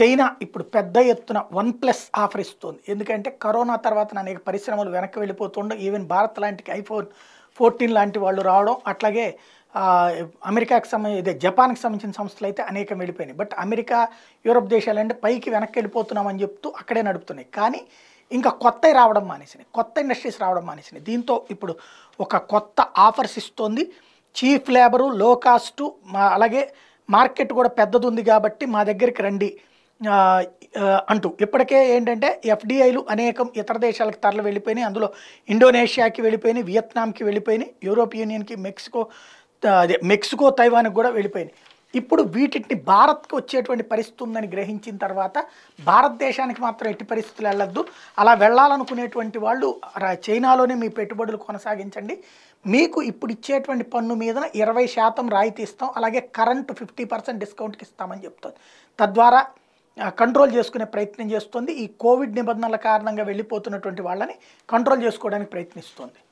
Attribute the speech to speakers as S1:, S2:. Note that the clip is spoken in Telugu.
S1: చైనా ఇప్పుడు పెద్ద ఎత్తున వన్ ప్లస్ ఆఫర్ ఇస్తుంది ఎందుకంటే కరోనా తర్వాత అనేక పరిశ్రమలు వెనక్కి వెళ్ళిపోతుండే ఈవెన్ భారత్ లాంటి ఐఫోన్ ఫోర్టీన్ లాంటి వాళ్ళు రావడం అట్లాగే అమెరికాకి సంబంధించి ఇదే జపాన్కి సంబంధించిన సంస్థలు అయితే అనేకం వెళ్ళిపోయినాయి బట్ అమెరికా యూరప్ దేశాలంటే పైకి వెనక్కి వెళ్ళిపోతున్నామని చెప్తూ అక్కడే నడుపుతున్నాయి కానీ ఇంకా కొత్తవి రావడం మానేసినాయి కొత్త ఇండస్ట్రీస్ రావడం మానేసినాయి దీంతో ఇప్పుడు ఒక కొత్త ఆఫర్స్ ఇస్తుంది చీఫ్ లేబరు లో కాస్టు అలాగే మార్కెట్ కూడా పెద్దది ఉంది కాబట్టి మా దగ్గరికి రండి అంటూ ఇప్పటికే ఏంటంటే ఎఫ్డిఐలు అనేకం ఇతర దేశాలకు తరలి వెళ్ళిపోయినాయి అందులో ఇండోనేషియాకి వెళ్ళిపోయినాయి వియత్నాంకి వెళ్ళిపోయినాయి యూరోప్ యూనియన్కి మెక్సికో అదే మెక్సికో తైవాన్కి కూడా వెళ్ళిపోయినాయి ఇప్పుడు వీటిని భారత్కి వచ్చేటువంటి పరిస్థితి ఉందని గ్రహించిన తర్వాత భారతదేశానికి మాత్రం ఎట్టి పరిస్థితులు వెళ్ళొద్దు అలా వెళ్ళాలనుకునేటువంటి వాళ్ళు చైనాలోనే మీ పెట్టుబడులు కొనసాగించండి మీకు ఇప్పుడు ఇచ్చేటువంటి పన్ను మీద ఇరవై శాతం రాయితీ ఇస్తాం అలాగే కరెంటు ఫిఫ్టీ పర్సెంట్ డిస్కౌంట్కి ఇస్తామని చెప్తుంది తద్వారా కంట్రోల్ చేసుకునే ప్రయత్నం చేస్తుంది ఈ కోవిడ్ నిబంధనల కారణంగా వెళ్ళిపోతున్నటువంటి వాళ్ళని కంట్రోల్ చేసుకోవడానికి ప్రయత్నిస్తుంది